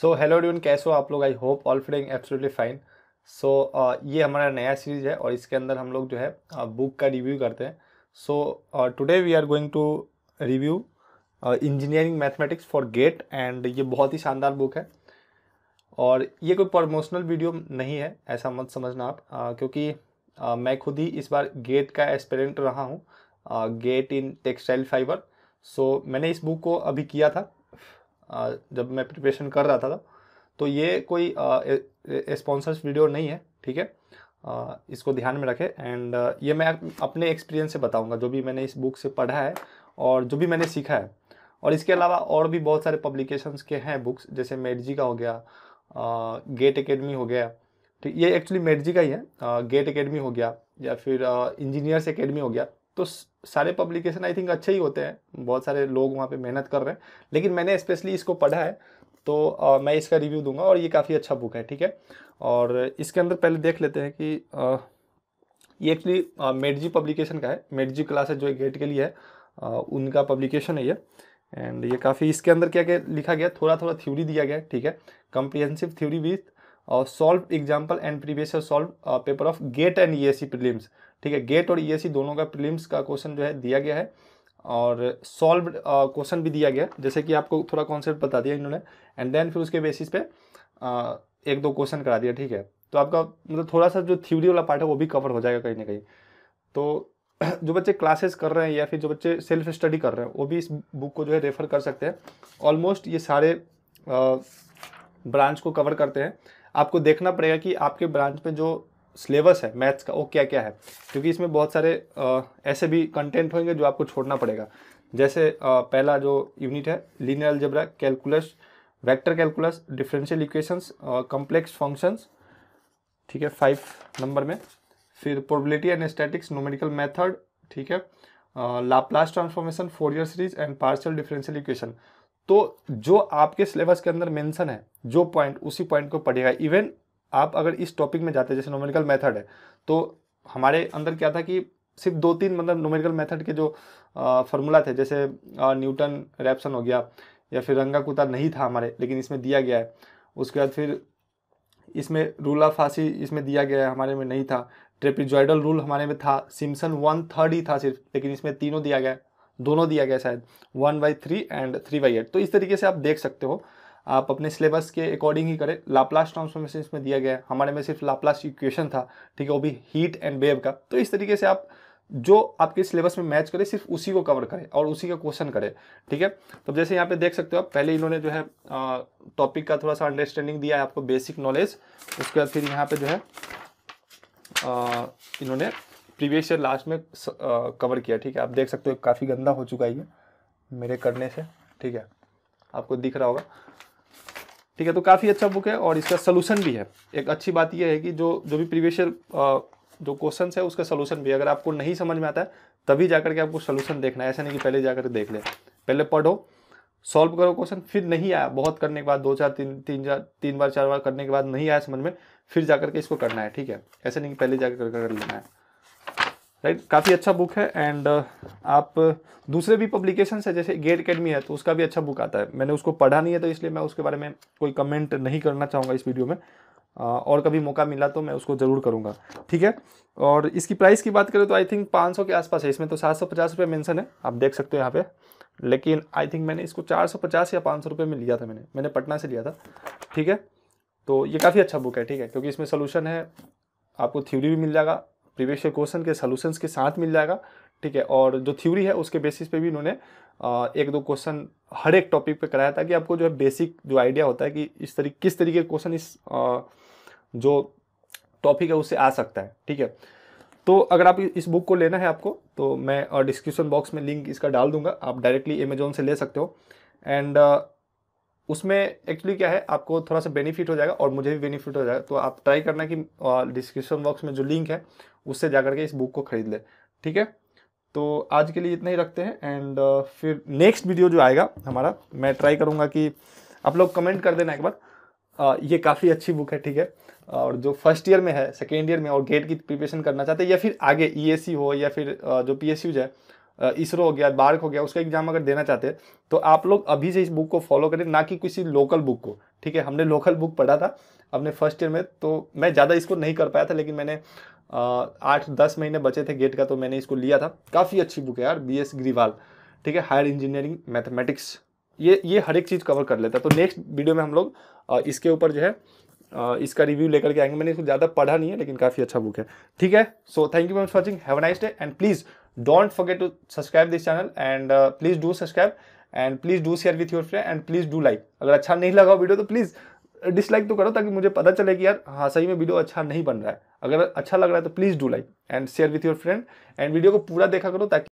So hello dune कैसे हो आप लोग I hope all feeling absolutely fine so ये हमारा नया सीरीज है और इसके अंदर हम लोग जो है बुक uh, का रिव्यू करते हैं so today we are going to review engineering mathematics for GATE and ये बहुत ही शानदार बुक है और ये कोई प्रमोशनल वीडियो नहीं है ऐसा मत समझना आप uh, क्योंकि uh, मैं खुद ही इस बार गेट का एक्सपेरेंट रहा हूँ GATE in textile fibre so मैंने इस बुक को अभी किया था जब मैं प्रिपरेशन कर रहा था तो ये कोई स्पॉन्सर्स वीडियो नहीं है ठीक है इसको ध्यान में रखें एंड ये मैं अपने एक्सपीरियंस से बताऊंगा जो भी मैंने इस बुक से पढ़ा है और जो भी मैंने सीखा है और इसके अलावा और भी बहुत सारे पब्लिकेशंस के हैं बुक्स जैसे मेडजी का हो गया गेट एकेडमी हो गया ठीक ये एक्चुअली मेडजी का ही है गेट एकेडमी हो गया या फिर इंजीनियर्स एकेडमी हो गया तो सारे पब्लिकेशन आई थिंक अच्छे ही होते हैं बहुत सारे लोग वहाँ पे मेहनत कर रहे हैं लेकिन मैंने स्पेशली इसको पढ़ा है तो आ, मैं इसका रिव्यू दूंगा और ये काफ़ी अच्छा बुक है ठीक है और इसके अंदर पहले देख लेते हैं कि आ, ये एक्चुअली मेडजी पब्लिकेशन का है मेडजी क्लास है जो गेट के लिए है आ, उनका पब्लिकेशन है ये एंड ये काफ़ी इसके अंदर क्या क्या लिखा गया थोड़ा थोड़ा थ्योरी दिया गया ठीक है comprehensive theory with solve example and previous solve paper of GATE and E S C prelims ठीक है गेट और ई दोनों का प्रिलिम्स का क्वेश्चन जो है दिया गया है और सॉल्व क्वेश्चन भी दिया गया जैसे कि आपको थोड़ा कॉन्सेप्ट बता दिया इन्होंने एंड देन फिर उसके बेसिस पे आ, एक दो क्वेश्चन करा दिया ठीक है तो आपका मतलब थोड़ा सा जो थ्योरी वाला पार्ट है वो भी कवर हो जाएगा कहीं ना कहीं तो जो बच्चे क्लासेस कर रहे हैं या फिर जो बच्चे सेल्फ स्टडी कर रहे हैं वो भी इस बुक को जो है रेफ़र कर सकते हैं ऑलमोस्ट ये सारे ब्रांच को कवर करते हैं आपको देखना पड़ेगा कि आपके ब्रांच में जो सिलेबस है मैथ्स का वो क्या क्या है क्योंकि इसमें बहुत सारे आ, ऐसे भी कंटेंट होंगे जो आपको छोड़ना पड़ेगा जैसे आ, पहला जो यूनिट है linear algebra calculus vector calculus differential equations complex functions ठीक है फाइव नंबर में फिर probability and statistics numerical method ठीक है Laplace transformation Fourier series and partial differential equation तो जो आपके सिलेबस के अंदर मेंशन है जो पॉइंट उसी पॉइंट को पढ़ेगा इवन आप अगर इस टॉपिक में जाते जैसे नोमेरिकल मेथड है तो हमारे अंदर क्या था कि सिर्फ दो तीन मतलब नोमेरिकल मेथड के जो फार्मूला थे जैसे न्यूटन रैप्सन हो गया या फिर रंगा कुत्ता नहीं था हमारे लेकिन इसमें दिया गया है उसके बाद फिर इसमें रूल ऑफ फांसी इसमें दिया गया है हमारे में नहीं था ट्रेपिजॉइडल रूल हमारे में था सिम्सन वन थर्ड ही था सिर्फ लेकिन इसमें तीनों दिया गया दोनों दिया गया शायद one by three and three by eight तो इस तरीके से आप देख सकते हो आप अपने सिलेबस के अकॉर्डिंग ही करें लाप्लास ट्रांसफॉर्मेशन इसमें दिया गया है हमारे में सिर्फ लाप्लास इक्वेशन था ठीक है वो भी हीट एंड वेव का तो इस तरीके से आप जो आपके सिलेबस में मैच करे सिर्फ उसी को कवर करें और उसी का क्वेश्चन करें ठीक है तो जैसे यहाँ पे देख सकते हो आप पहले इन्होंने जो है टॉपिक का थोड़ा सा अंडरस्टैंडिंग दिया है आपको बेसिक नॉलेज उसके बाद फिर यहाँ पे जो है इन्होंने प्रीवियस ईयर लास्ट में स, आ, कवर किया ठीक है आप देख सकते हो काफ़ी गंदा हो चुका है ये मेरे करने से ठीक है आपको दिख रहा होगा ठीक है तो काफ़ी अच्छा बुक है और इसका सोलूशन भी है एक अच्छी बात यह है कि जो जो भी प्रीवियशियर जो क्वेश्चन है उसका सोलूशन भी अगर आपको नहीं समझ में आता है तभी जाकर के आपको सोलूशन देखना है ऐसा नहीं कि पहले जाकर देख ले पहले पढ़ो सॉल्व करो क्वेश्चन फिर नहीं आया बहुत करने के बाद दो चार तीन तीन चार तीन बार चार बार करने के बाद नहीं आया समझ में फिर जाकर के इसको करना है ठीक है ऐसे नहीं कि पहले जाकर कर लेना है राइट right? काफ़ी अच्छा बुक है एंड uh, आप दूसरे भी पब्लिकेशन है जैसे गेट अकेडमी है तो उसका भी अच्छा बुक आता है मैंने उसको पढ़ा नहीं है तो इसलिए मैं उसके बारे में कोई कमेंट नहीं करना चाहूँगा इस वीडियो में uh, और कभी मौका मिला तो मैं उसको ज़रूर करूँगा ठीक है और इसकी प्राइस की बात करें तो आई थिंक 500 के आसपास है इसमें तो सात सौ पचास रुपये है आप देख सकते हो यहाँ पे लेकिन आई थिंक मैंने इसको 450 या 500 रुपये में लिया था मैंने मैंने पटना से लिया था ठीक है तो ये काफ़ी अच्छा बुक है ठीक है क्योंकि इसमें सोल्यूशन है आपको थ्योरी भी मिल जाएगा प्रीवियस ईयर क्वेश्चन के सोल्यूशंस के साथ मिल जाएगा ठीक है और जो थ्योरी है उसके बेसिस पे भी इन्होंने एक दो क्वेश्चन हर एक टॉपिक पे कराया था कि आपको जो है बेसिक जो आइडिया होता है कि इस तरीके किस तरीके का क्वेश्चन इस जो टॉपिक है उससे आ सकता है ठीक है तो अगर आप इस बुक को लेना है आपको तो मैं डिस्क्रिप्शन बॉक्स में लिंक इसका डाल दूंगा आप डायरेक्टली अमेजोन से ले सकते हो एंड उसमें एक्चुअली क्या है आपको थोड़ा सा बेनिफिट हो जाएगा और मुझे भी बेनिफिट हो जाएगा तो आप ट्राई करना कि डिस्क्रिप्शन बॉक्स में जो लिंक है उससे जा करके इस बुक को खरीद ले ठीक है तो आज के लिए इतना ही रखते हैं एंड uh, फिर नेक्स्ट वीडियो जो आएगा हमारा मैं ट्राई करूँगा कि आप लोग कमेंट कर देना एक बार uh, ये काफ़ी अच्छी बुक है ठीक है और जो फर्स्ट ईयर में है सेकेंड ईयर में और गेट की प्रिपरेशन करना चाहते हैं या फिर आगे ई e हो या फिर uh, जो पी है इसरो हो गया बार्क हो गया उसका एग्जाम अगर देना चाहते हैं तो आप लोग अभी से इस बुक को फॉलो करें ना कि किसी लोकल बुक को ठीक है हमने लोकल बुक पढ़ा था अपने फर्स्ट ईयर में तो मैं ज़्यादा इसको नहीं कर पाया था लेकिन मैंने आठ दस महीने बचे थे गेट का तो मैंने इसको लिया था काफ़ी अच्छी बुक है यार बी एस ग्रीवाल ठीक है हायर इंजीनियरिंग मैथमेटिक्स ये ये हर एक चीज़ कवर कर लेता तो नेक्स्ट वीडियो में हम लोग इसके ऊपर जो है इसका रिव्यू लेकर के आएंगे मैंने इसको ज़्यादा पढ़ा नहीं है लेकिन काफ़ी अच्छा बुक है ठीक है so thank you for watching have nice day and please don't forget to subscribe this channel and please do subscribe and please do share with your friend and please do like अगर अच्छा नहीं लगा video तो please dislike तो करो ताकि मुझे पता चले कि यार हाँ सही में वीडियो अच्छा नहीं बन रहा है अगर अच्छा लग रहा है तो please do like and share with your friend and video को पूरा देखा करो ताकि